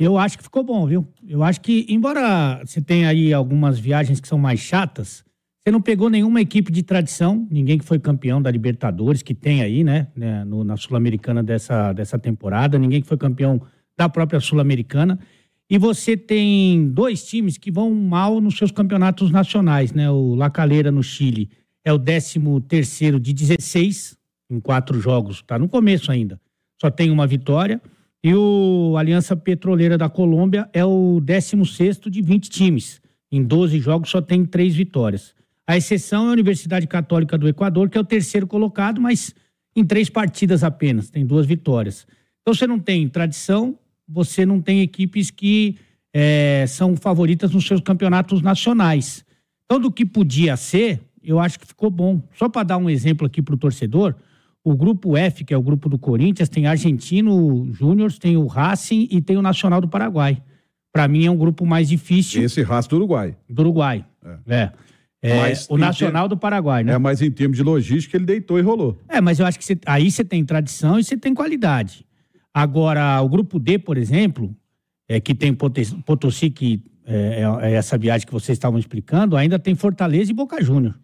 Eu acho que ficou bom, viu? Eu acho que, embora você tenha aí algumas viagens que são mais chatas, você não pegou nenhuma equipe de tradição, ninguém que foi campeão da Libertadores, que tem aí, né, né no, na Sul-Americana dessa, dessa temporada, ninguém que foi campeão da própria Sul-Americana. E você tem dois times que vão mal nos seus campeonatos nacionais, né? O La Calera no Chile é o 13 de 16 em quatro jogos, tá no começo ainda. Só tem uma vitória. E o Aliança Petroleira da Colômbia é o 16 de 20 times. Em 12 jogos só tem três vitórias. A exceção é a Universidade Católica do Equador, que é o terceiro colocado, mas em três partidas apenas, tem duas vitórias. Então você não tem tradição, você não tem equipes que é, são favoritas nos seus campeonatos nacionais. Então, do que podia ser, eu acho que ficou bom. Só para dar um exemplo aqui para o torcedor, o grupo F, que é o grupo do Corinthians, tem Argentino Júnior, tem o Racing e tem o Nacional do Paraguai. Para mim é um grupo mais difícil. Esse Racing do Uruguai. Do Uruguai. É. é. é mas, o Nacional ter... do Paraguai, né? É, mas em termos de logística, ele deitou e rolou. É, mas eu acho que cê... aí você tem tradição e você tem qualidade. Agora, o grupo D, por exemplo, é, que tem Potosí, que é, é, é essa viagem que vocês estavam explicando, ainda tem Fortaleza e Boca Júnior.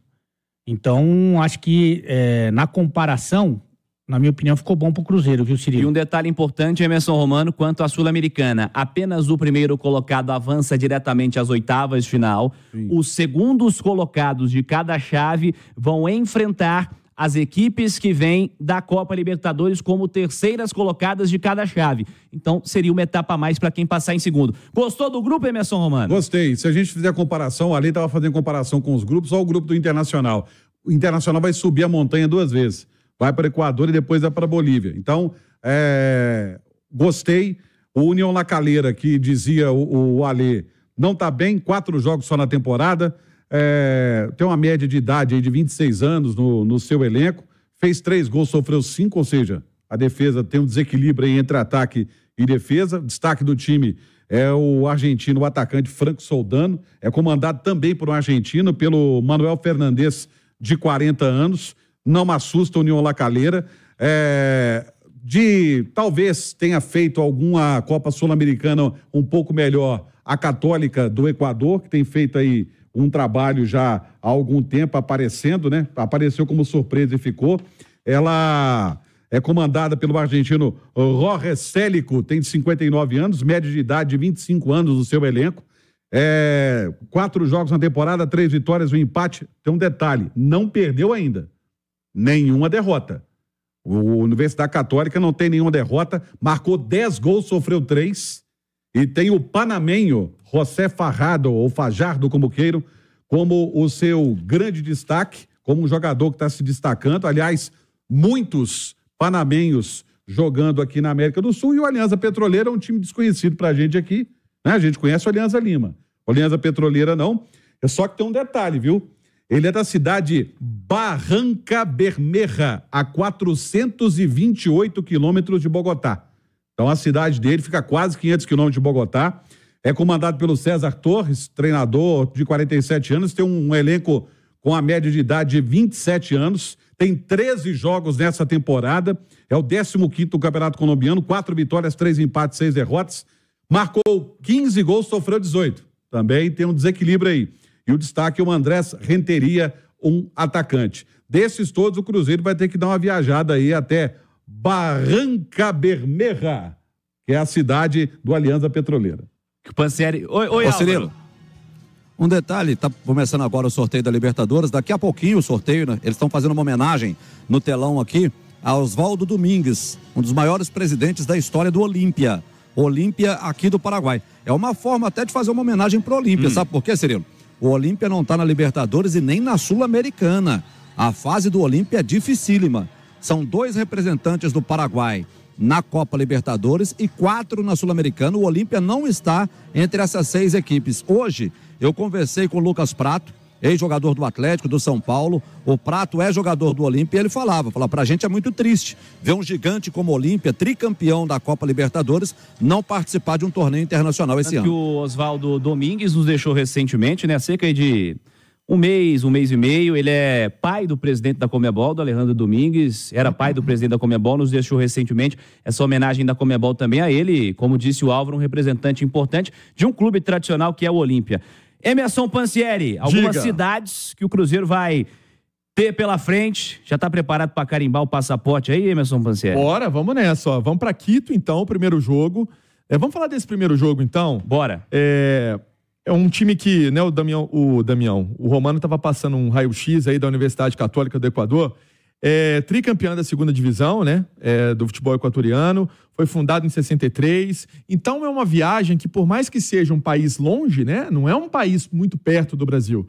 Então, acho que é, na comparação, na minha opinião, ficou bom para o Cruzeiro, viu, Cirilo? E um detalhe importante, Emerson Romano, quanto à Sul-Americana. Apenas o primeiro colocado avança diretamente às oitavas de final. Sim. Os segundos colocados de cada chave vão enfrentar as equipes que vêm da Copa Libertadores como terceiras colocadas de cada chave. Então, seria uma etapa a mais para quem passar em segundo. Gostou do grupo, Emerson Romano? Gostei. Se a gente fizer comparação, ali estava fazendo comparação com os grupos, só o grupo do Internacional. O Internacional vai subir a montanha duas vezes. Vai para o Equador e depois vai para a Bolívia. Então, é... gostei. O União La Calera, que dizia o, o Alê, não está bem, quatro jogos só na temporada é, tem uma média de idade de 26 anos no, no seu elenco, fez três gols, sofreu cinco, ou seja, a defesa tem um desequilíbrio entre ataque e defesa. Destaque do time é o argentino, o atacante Franco Soldano, é comandado também por um argentino, pelo Manuel Fernandes, de 40 anos. Não assusta o União Lacaleira. É, de talvez tenha feito alguma Copa Sul-Americana um pouco melhor a Católica do Equador, que tem feito aí um trabalho já há algum tempo aparecendo, né? Apareceu como surpresa e ficou. Ela é comandada pelo argentino Jorge Célico, tem 59 anos, média de idade de 25 anos no seu elenco. É, quatro jogos na temporada, três vitórias, um empate. Tem um detalhe: não perdeu ainda. Nenhuma derrota. O Universidade Católica não tem nenhuma derrota, marcou 10 gols, sofreu três. E tem o Panamenho, José Farrado, ou Fajardo como queiram, como o seu grande destaque, como um jogador que está se destacando. Aliás, muitos panamenhos jogando aqui na América do Sul. E o Aliança Petroleira é um time desconhecido para a gente aqui. Né? A gente conhece o Aliança Lima. O Aliança Petroleira não. É só que tem um detalhe, viu? Ele é da cidade Barranca Bermeja, a 428 quilômetros de Bogotá. Então a cidade dele fica a quase 500 quilômetros de Bogotá é comandado pelo César Torres, treinador de 47 anos, tem um, elenco com a média de idade de 27 anos, tem 13 jogos nessa temporada, é o 15º do Campeonato Colombiano, quatro vitórias, três empates, seis derrotas, marcou 15 gols, sofreu 18. Também tem um desequilíbrio aí. E o destaque é o Andrés Renteria, um atacante. Desses todos, o Cruzeiro vai ter que dar uma viajada aí até Barranca Bermeja, que é a cidade do Aliança Petroleira. Que o Pansieri. Oi, oi, Um detalhe, está começando agora o sorteio da Libertadores. Daqui a pouquinho o sorteio, né? Eles estão fazendo uma homenagem no telão aqui a Oswaldo Domingues, um dos maiores presidentes da história do Olímpia. Olímpia aqui do Paraguai. É uma forma até de fazer uma homenagem pro Olímpia, hum. sabe por quê, Cirilo? O Olímpia não está na Libertadores e nem na Sul-Americana. A fase do Olímpia é dificílima. São dois representantes do Paraguai na Copa Libertadores e quatro na Sul-Americana. O Olímpia não está entre essas seis equipes. Hoje eu conversei com o Lucas Prato, ex-jogador do Atlético, do São Paulo. O Prato é jogador do Olímpia e ele falava, falava, a gente é muito triste ver um gigante como o Olímpia, tricampeão da Copa Libertadores, não participar de um torneio internacional esse Tanto ano. Que o Oswaldo Domingues nos deixou recentemente, né? Cerca de um mês, um mês e meio. Ele é pai do presidente da Comebol, do Alejandro Domingues. Era pai do presidente da Comebol, nos deixou recentemente. Essa homenagem da Comebol também a ele, como disse o Álvaro, um representante importante de um clube tradicional que é o Olímpia. Emerson Pancieri, algumas Diga. cidades que o Cruzeiro vai ter pela frente. Já está preparado para carimbar o passaporte aí, Emerson Pancieri? Bora, vamos nessa. Ó. Vamos para Quito, então, o primeiro jogo. É, vamos falar desse primeiro jogo, então? Bora. É, é um time que, né, o Damião, o Damião, o Romano estava passando um raio-x aí da Universidade Católica do Equador, é, tricampeão da segunda divisão, né, é, do futebol equatoriano, foi fundado em 63. Então é uma viagem que, por mais que seja um país longe, né, não é um país muito perto do Brasil,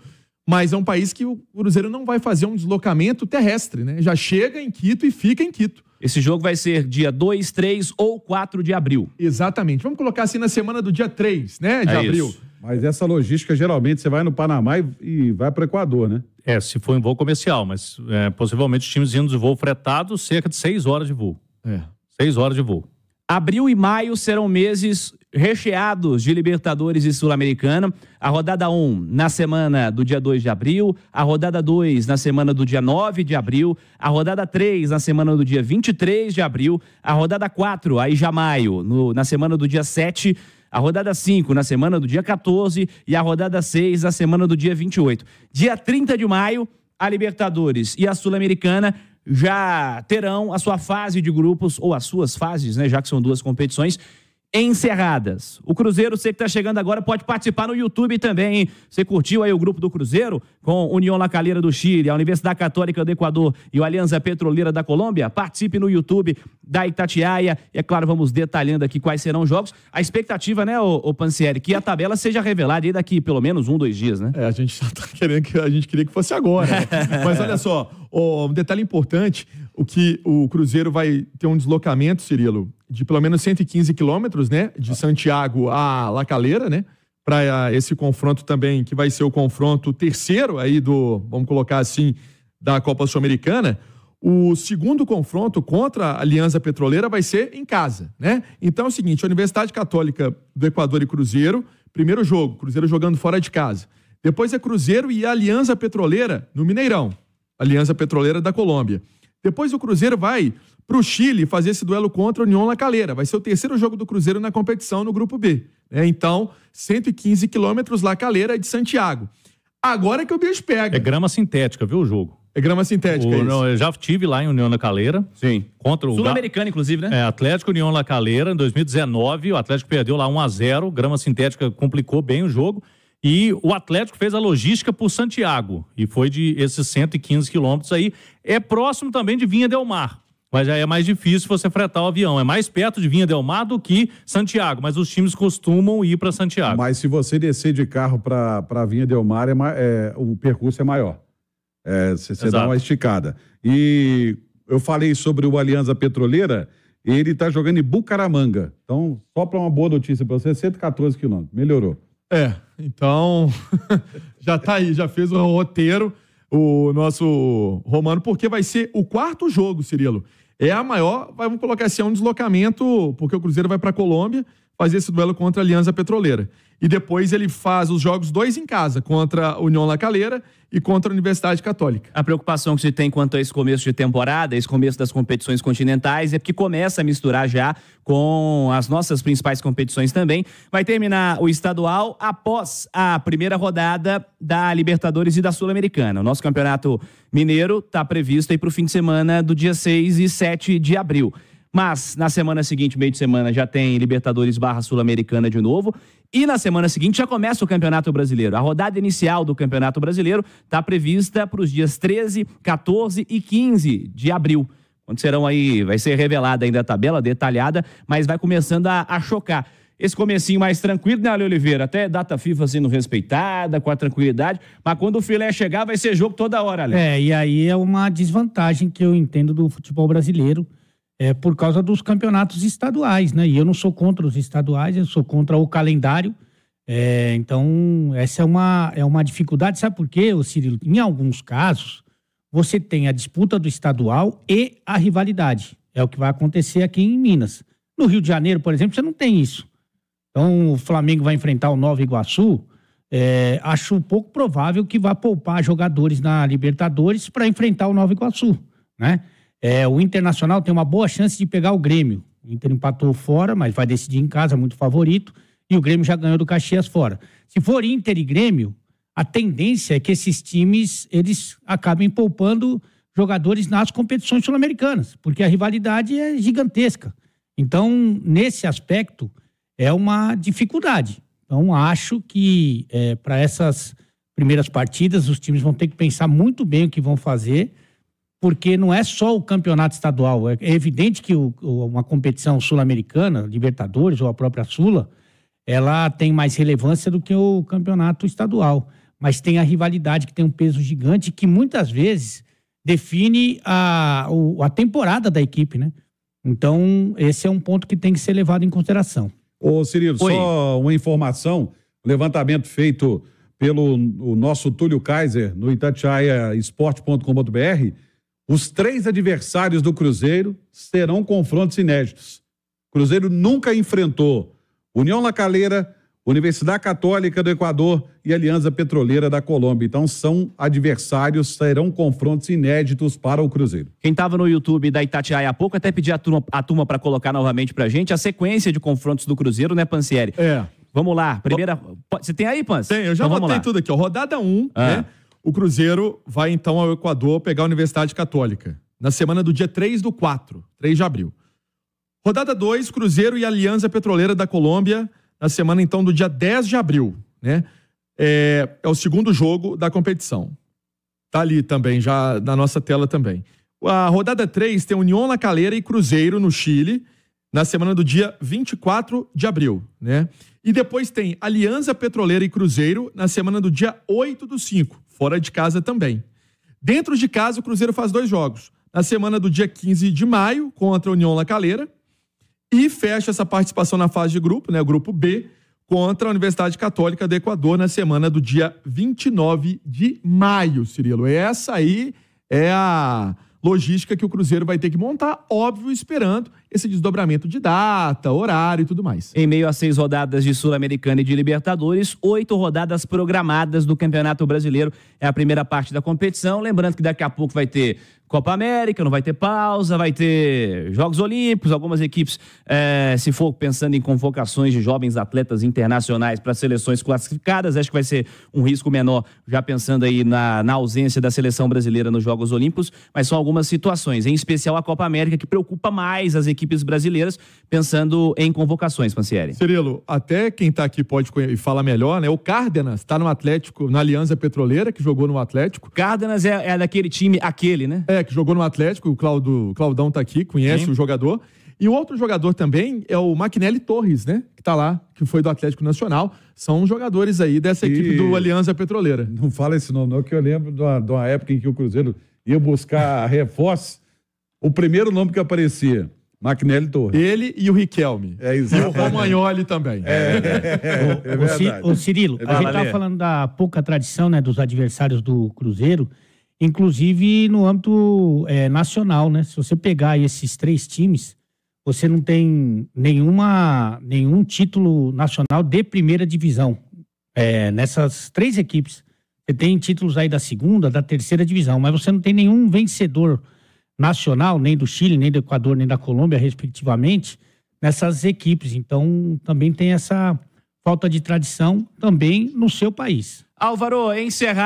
mas é um país que o Cruzeiro não vai fazer um deslocamento terrestre, né, já chega em Quito e fica em Quito. Esse jogo vai ser dia 2, 3 ou 4 de abril. Exatamente. Vamos colocar assim na semana do dia 3, né, de é abril. Isso. Mas essa logística, geralmente, você vai no Panamá e, e vai para o Equador, né? É, se for em voo comercial, mas é, possivelmente times indo de voo fretado, cerca de seis horas de voo. É. Seis horas de voo. Abril e maio serão meses recheados de Libertadores e Sul-Americana. A rodada 1 na semana do dia 2 de abril, a rodada 2 na semana do dia 9 de abril, a rodada 3 na semana do dia 23 de abril, a rodada 4 aí já maio, no, na semana do dia 7 a rodada 5 na semana do dia 14 e a rodada 6 na semana do dia 28. Dia 30 de maio, a Libertadores e a Sul-Americana já terão a sua fase de grupos, ou as suas fases, né, já que são duas competições, encerradas. O Cruzeiro, você que está chegando agora, pode participar no YouTube também. Hein? Você curtiu aí o grupo do Cruzeiro com União La Calera do Chile, a Universidade Católica do Equador e o Aliança Petroleira da Colômbia? Participe no YouTube da Itatiaia. E é claro, vamos detalhando aqui quais serão os jogos. A expectativa, né, o ô que a tabela seja revelada aí daqui pelo menos um, dois dias, né? É, a gente já tá querendo que a gente queria que fosse agora. Né? Mas olha só, um detalhe importante, o que o Cruzeiro vai ter um deslocamento, Cirilo, de pelo menos 115 quilômetros, né? De Santiago a La Calera, né? Para ah, esse confronto também, que vai ser o confronto terceiro aí do, vamos colocar assim, da Copa Sul-Americana. O segundo confronto contra a Aliança Petroleira vai ser em casa, né? Então é o seguinte: a Universidade Católica do Equador e Cruzeiro, primeiro jogo, Cruzeiro jogando fora de casa. Depois é Cruzeiro e Aliança Petroleira no Mineirão, Aliança Petroleira da Colômbia. Depois o Cruzeiro vai para o Chile fazer esse duelo contra o União La Calera. Vai ser o terceiro jogo do Cruzeiro na competição no Grupo B. É, então, 115 quilômetros La Calera de Santiago. Agora é que o bicho pega. É grama sintética, viu o jogo? É grama sintética, o, é não, Eu já tive lá em União La Calera. Sim. Contra o Sul-Americano, inclusive, né? É, Atlético União La Calera, em 2019. O Atlético perdeu lá 1 a 0 Grama sintética complicou bem o jogo. E o Atlético fez a logística por Santiago e foi de esses 115 quilômetros aí. É próximo também de Vinha Del Mar, mas já é mais difícil você fretar o avião. É mais perto de Vinha Del Mar do que Santiago, mas os times costumam ir para Santiago. Mas se você descer de carro para Vinha Del Mar, é, é, o percurso é maior. É, você dá uma esticada. E eu falei sobre o Aliança Petroleira, ele está jogando em Bucaramanga. Então, só para uma boa notícia para você, 114 quilômetros, melhorou. É, então já tá aí, já fez o roteiro o nosso Romano, porque vai ser o quarto jogo, Cirilo. É a maior, vamos colocar assim, é um deslocamento, porque o Cruzeiro vai para a Colômbia fazer esse duelo contra a Aliança Petroleira. E depois ele faz os jogos dois em casa, contra a União La Calera e contra a Universidade Católica. A preocupação que se tem quanto a esse começo de temporada, esse começo das competições continentais, é porque começa a misturar já com as nossas principais competições também. Vai terminar o estadual após a primeira rodada da Libertadores e da Sul-Americana. O nosso campeonato mineiro está previsto aí para o fim de semana do dia 6 e 7 de abril. Mas na semana seguinte, meio de semana, já tem Libertadores barra Sul-Americana de novo. E na semana seguinte já começa o Campeonato Brasileiro. A rodada inicial do Campeonato Brasileiro está prevista para os dias 13, 14 e 15 de abril. Quando serão aí, vai ser revelada ainda a tabela detalhada, mas vai começando a, a chocar esse comecinho mais tranquilo, né, Ale Oliveira? Até data FIFA sendo respeitada, com a tranquilidade, mas quando o filé chegar vai ser jogo toda hora, Ale. É, e aí é uma desvantagem que eu entendo do futebol brasileiro, é, por causa dos campeonatos estaduais, né? E eu não sou contra os estaduais, eu sou contra o calendário. É, então, essa é uma, é uma dificuldade. Sabe por quê, Cirilo? Em alguns casos, você tem a disputa do estadual e a rivalidade. É o que vai acontecer aqui em Minas. No Rio de Janeiro, por exemplo, você não tem isso. Então, o Flamengo vai enfrentar o Nova Iguaçu. É, acho pouco provável que vá poupar jogadores na Libertadores para enfrentar o Nova Iguaçu, né? É, o Internacional tem uma boa chance de pegar o Grêmio. O Inter empatou fora, mas vai decidir em casa, muito favorito. E o Grêmio já ganhou do Caxias fora. Se for Inter e Grêmio, a tendência é que esses times eles acabem poupando jogadores nas competições sul-americanas, porque a rivalidade é gigantesca. Então, nesse aspecto, é uma dificuldade. Então, acho que é, para essas primeiras partidas, os times vão ter que pensar muito bem o que vão fazer porque não é só o campeonato estadual. É evidente que o, uma competição sul-americana, Libertadores ou a própria Sula, ela tem mais relevância do que o campeonato estadual. Mas tem a rivalidade que tem um peso gigante que muitas vezes define a, a temporada da equipe, né? Então, esse é um ponto que tem que ser levado em consideração. Ô, Cirilo, Oi. só uma informação: levantamento feito pelo o nosso Túlio Kaiser no Itatiaia itatiaiaesporte.com.br os três adversários do Cruzeiro serão confrontos inéditos. O Cruzeiro nunca enfrentou União La Calera, Universidade Católica do Equador e Aliança Petroleira da Colômbia. Então são adversários, serão confrontos inéditos para o Cruzeiro. Quem estava no YouTube da Itatiaia há pouco até pedi a turma para colocar novamente para a gente a sequência de confrontos do Cruzeiro, né, Pancieri? É. Vamos lá, primeira. Você tem aí, Pans? Tem, eu já então, botei tudo aqui, ó. Rodada 1, um, ah. né? O Cruzeiro vai então ao Equador pegar a Universidade Católica, na semana do dia 3 do 4, 3 de abril. Rodada 2, Cruzeiro e Aliança Petroleira da Colômbia, na semana então do dia 10 de abril, né? É, é o segundo jogo da competição. Tá ali também, já na nossa tela também. A rodada 3 tem União La Calera e Cruzeiro no Chile, na semana do dia 24 de abril, né? E depois tem Aliança Petroleira e Cruzeiro na semana do dia 8 do 5, fora de casa também. Dentro de casa, o Cruzeiro faz dois jogos. Na semana do dia 15 de maio, contra a União La Calera. E fecha essa participação na fase de grupo, né? Grupo B, contra a Universidade Católica do Equador na semana do dia 29 de maio, Cirilo. Essa aí é a logística que o Cruzeiro vai ter que montar, óbvio, esperando esse desdobramento de data, horário e tudo mais. Em meio a seis rodadas de Sul-Americana e de Libertadores, oito rodadas programadas do Campeonato Brasileiro. É a primeira parte da competição. Lembrando que daqui a pouco vai ter Copa América, não vai ter pausa, vai ter Jogos Olímpicos, algumas equipes, é, se for pensando em convocações de jovens atletas internacionais para seleções classificadas, acho que vai ser um risco menor, já pensando aí na, na ausência da seleção brasileira nos Jogos Olímpicos, mas são algumas situações, em especial a Copa América, que preocupa mais as equipes brasileiras, pensando em convocações, Pancieri. Cirilo, até quem está aqui pode falar melhor, né? O Cárdenas está no Atlético, na Aliança Petroleira, que jogou no Atlético. Cárdenas é, é daquele time, aquele, né? É, que jogou no Atlético, o Claudio, Claudão tá aqui, conhece Sim. o jogador. E o outro jogador também é o Maquinelli Torres, né? Que tá lá, que foi do Atlético Nacional. São jogadores aí dessa e... equipe do Aliança Petroleira. Não fala esse nome, não, que eu lembro de uma, de uma época em que o Cruzeiro ia buscar reforço. O primeiro nome que aparecia. Maquinelli Torres. Ele e o Riquelme. É, exato. E o Romagnoli também. É, é, é, é o, o, Cirilo, a gente está falando da pouca tradição né, dos adversários do Cruzeiro inclusive no âmbito é, nacional, né? Se você pegar esses três times, você não tem nenhuma, nenhum título nacional de primeira divisão. É, nessas três equipes, você tem títulos aí da segunda, da terceira divisão, mas você não tem nenhum vencedor nacional, nem do Chile, nem do Equador, nem da Colômbia, respectivamente, nessas equipes. Então, também tem essa falta de tradição também no seu país. Álvaro, encerrar.